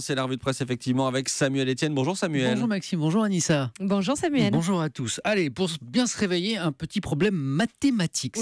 C'est la revue de presse, effectivement, avec Samuel Etienne. Bonjour Samuel. Bonjour Maxime, bonjour Anissa. Bonjour Samuel. Bonjour à tous. Allez, pour bien se réveiller, un petit problème mathématique.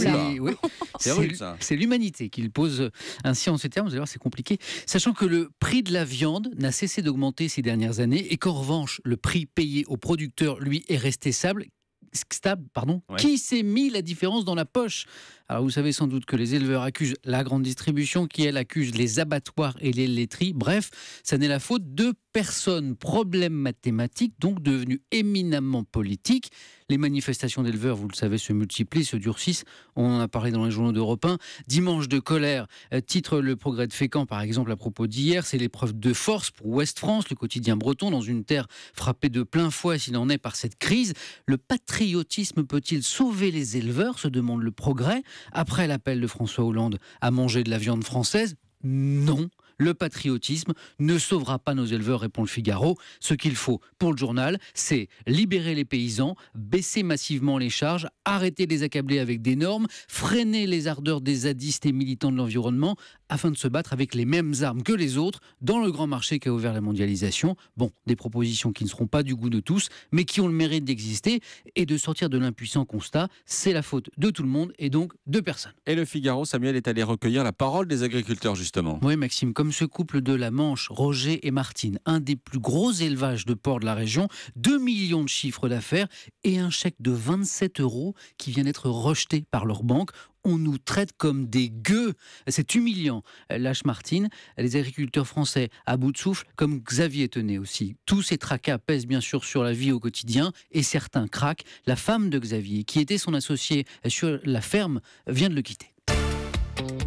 C'est l'humanité qui le pose euh, ainsi en ces termes. Vous allez voir, c'est compliqué. Sachant que le prix de la viande n'a cessé d'augmenter ces dernières années et qu'en revanche, le prix payé au producteurs, lui, est resté stable stable, pardon, qui s'est mis la différence dans la poche Alors vous savez sans doute que les éleveurs accusent la grande distribution, qui elle accuse les abattoirs et les laiteries. Bref, ça n'est la faute de personne. Problème mathématique, donc devenu éminemment politique. Les manifestations d'éleveurs, vous le savez, se multiplient, se durcissent. On en a parlé dans les journaux d'Europe 1. Dimanche de colère, euh, titre Le Progrès de Fécamp, par exemple, à propos d'hier. C'est l'épreuve de force pour Ouest France, le quotidien breton, dans une terre frappée de plein fouet, s'il en est, par cette crise. Le patrie patriotisme peut-il sauver les éleveurs se demande le progrès après l'appel de François Hollande à manger de la viande française. Non le patriotisme ne sauvera pas nos éleveurs, répond le Figaro. Ce qu'il faut pour le journal, c'est libérer les paysans, baisser massivement les charges, arrêter les accabler avec des normes, freiner les ardeurs des zadistes et militants de l'environnement afin de se battre avec les mêmes armes que les autres dans le grand marché qu'a ouvert la mondialisation. Bon, des propositions qui ne seront pas du goût de tous, mais qui ont le mérite d'exister et de sortir de l'impuissant constat. C'est la faute de tout le monde et donc de personne. Et le Figaro, Samuel, est allé recueillir la parole des agriculteurs, justement. Oui, Maxime, comme ce couple de la Manche, Roger et Martine, un des plus gros élevages de porcs de la région, 2 millions de chiffres d'affaires et un chèque de 27 euros qui vient d'être rejeté par leur banque on nous traite comme des gueux. C'est humiliant. Lâche Martine, les agriculteurs français à bout de souffle, comme Xavier tenait aussi. Tous ces tracas pèsent bien sûr sur la vie au quotidien et certains craquent. La femme de Xavier, qui était son associé sur la ferme, vient de le quitter.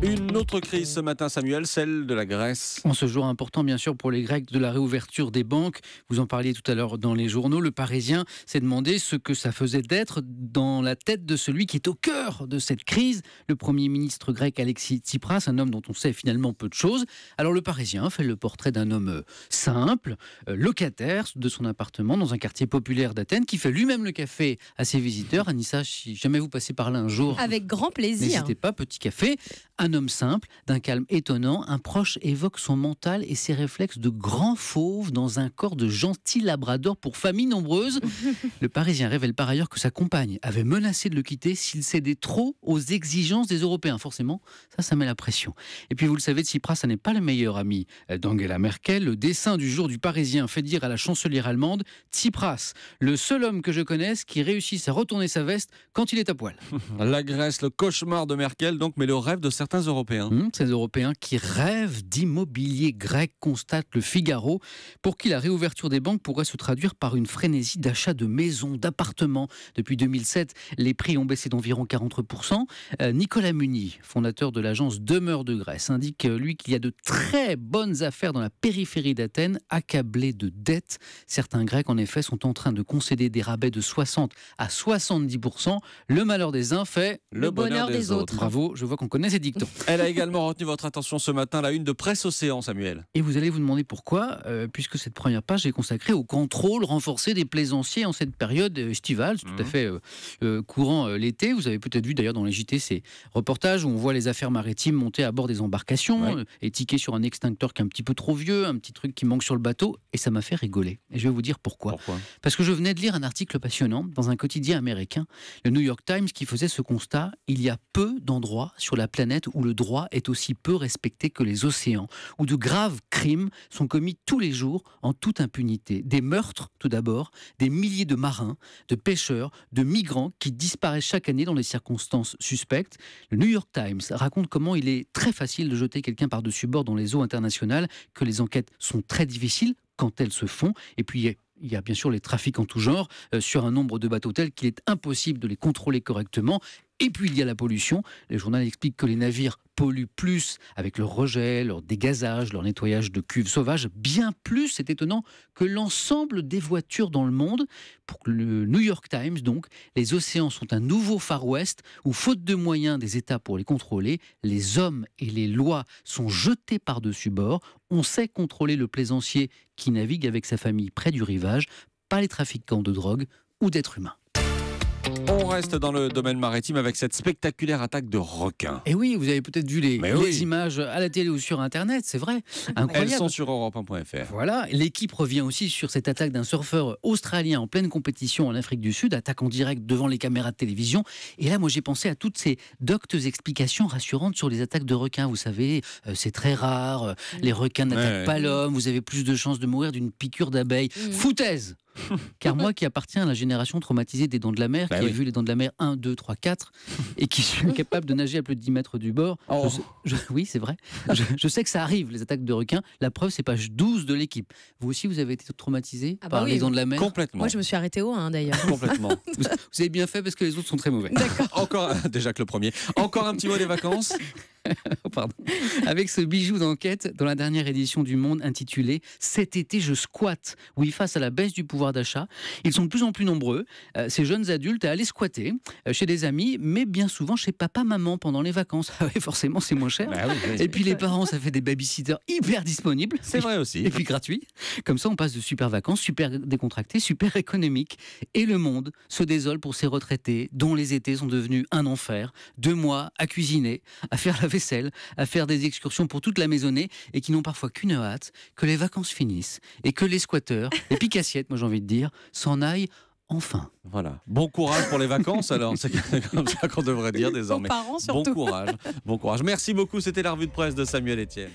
Une autre crise ce matin, Samuel, celle de la Grèce. En ce jour important, bien sûr, pour les Grecs, de la réouverture des banques. Vous en parliez tout à l'heure dans les journaux. Le Parisien s'est demandé ce que ça faisait d'être dans la tête de celui qui est au cœur de cette crise, le Premier ministre grec Alexis Tsipras, un homme dont on sait finalement peu de choses. Alors le Parisien fait le portrait d'un homme euh, simple, euh, locataire de son appartement dans un quartier populaire d'Athènes, qui fait lui-même le café à ses visiteurs. Anissa, si jamais vous passez par là un jour, avec grand plaisir, n'hésitez pas, petit café un homme simple, d'un calme étonnant, un proche évoque son mental et ses réflexes de grand fauve dans un corps de gentil labrador pour famille nombreuse. le Parisien révèle par ailleurs que sa compagne avait menacé de le quitter s'il cédait trop aux exigences des Européens. Forcément, ça, ça met la pression. Et puis, vous le savez, Tsipras, ça n'est pas le meilleur ami d'Angela Merkel. Le dessin du jour du Parisien fait dire à la chancelière allemande Tsipras, le seul homme que je connaisse qui réussisse à retourner sa veste quand il est à poil. La Grèce, le cauchemar de Merkel, donc, mais le rêve de certains certains Européens. Hmm, ces Européens qui rêvent d'immobilier grec, constate le Figaro, pour qui la réouverture des banques pourrait se traduire par une frénésie d'achat de maisons, d'appartements. Depuis 2007, les prix ont baissé d'environ 40%. Euh, Nicolas Muni, fondateur de l'agence Demeure de Grèce, indique, euh, lui, qu'il y a de très bonnes affaires dans la périphérie d'Athènes, accablées de dettes. Certains Grecs, en effet, sont en train de concéder des rabais de 60 à 70%. Le malheur des uns fait le, bonheur, des, autres. Bravo, je vois qu'on connaît ces dictons. Elle a également retenu votre attention ce matin, la une de Presse Océan, Samuel. Et vous allez vous demander pourquoi, euh, puisque cette première page est consacrée au contrôle renforcé des plaisanciers en cette période euh, estivale, tout à mhm. fait euh, courant l'été. Vous avez peut-être vu d'ailleurs dans les JT ces reportages où on voit les affaires maritimes monter à bord des embarcations, et étiquées sur un extincteur qui est un petit peu trop vieux, un petit truc qui manque sur le bateau, et ça m'a fait rigoler. Et je vais vous dire pourquoi Parce que je venais de lire un article passionnant dans un quotidien américain, le New York Times, qui faisait ce constat il y a peu d'endroits sur la planète où le droit est aussi peu respecté que les océans, où de graves crimes sont commis tous les jours en toute impunité. Des meurtres, tout d'abord, des milliers de marins, de pêcheurs, de migrants qui disparaissent chaque année dans des circonstances suspectes. Le New York Times raconte comment il est très facile de jeter quelqu'un par-dessus bord dans les eaux internationales, que les enquêtes sont très difficiles quand elles se font, et puis il y a bien sûr les trafics en tout genre euh, sur un nombre de bateaux tels qu'il est impossible de les contrôler correctement et puis il y a la pollution. les journaux expliquent que les navires polluent plus avec leur rejet, leur dégazage, leur nettoyage de cuves sauvages, bien plus, c'est étonnant, que l'ensemble des voitures dans le monde. Pour le New York Times, donc, les océans sont un nouveau Far West où, faute de moyens des États pour les contrôler, les hommes et les lois sont jetés par-dessus bord. On sait contrôler le plaisancier qui navigue avec sa famille près du rivage, pas les trafiquants de drogue ou d'êtres humains. On reste dans le domaine maritime avec cette spectaculaire attaque de requins. Et eh oui, vous avez peut-être vu les, images à la télé ou sur Internet, c'est vrai. Elles sont sur europe Voilà, l'équipe revient aussi sur cette attaque d'un surfeur australien en pleine compétition en Afrique du Sud, attaque en direct devant les caméras de télévision. Et là, moi, j'ai pensé à toutes ces doctes explications rassurantes sur les attaques de requins. Vous savez, euh, c'est très rare, euh, les requins n'attaquent pas l'homme, vous avez plus de chances de mourir d'une piqûre d'abeille. Mmh. Foutaise car moi qui appartiens à la génération traumatisée des dents de la mer, bah qui a vu les dents de la mer 1, 2, 3, 4, et qui suis capable de nager à plus de 10 mètres du bord, oh. oui c'est vrai, je, sais que ça arrive, les attaques de requins. La preuve, c'est page 12 de l'équipe. Vous aussi, vous avez été traumatisé ah bah par les dents de la mer Complètement. Moi, je me suis arrêté au d'ailleurs. Complètement. Vous, avez bien fait parce que les autres sont très mauvais. D'accord. Encore, déjà que le premier. Encore un petit mot des vacances Oh, pardon. Avec ce bijou d'enquête dans la dernière édition du Monde intitulée Cet été je squatte. Oui, face à la baisse du pouvoir d'achat, ils sont de plus en plus nombreux, euh, ces jeunes adultes, à aller squatter euh, chez des amis, mais bien souvent chez papa-maman pendant les vacances. Ah forcément, c'est moins cher. Bah Et puis les parents, ça fait des babysitters hyper disponibles. C'est vrai aussi. Et puis gratuit. Comme ça, on passe de super vacances, super décontractées, super économiques. Et le monde se désole pour ces retraités dont les étés sont devenus un enfer. Deux mois à cuisiner, à faire la vaisselle, à faire des excursions pour toute la maisonnée et qui n'ont parfois qu'une hâte, que les vacances finissent et que les squatteurs, les picassiettes, moi j'ai envie de dire, s'en aillent enfin. Voilà. Bon courage pour les vacances, alors. C'est comme ça qu'on devrait dire désormais. bon courage. Bon courage. Merci beaucoup. C'était la revue de presse de Samuel Etienne.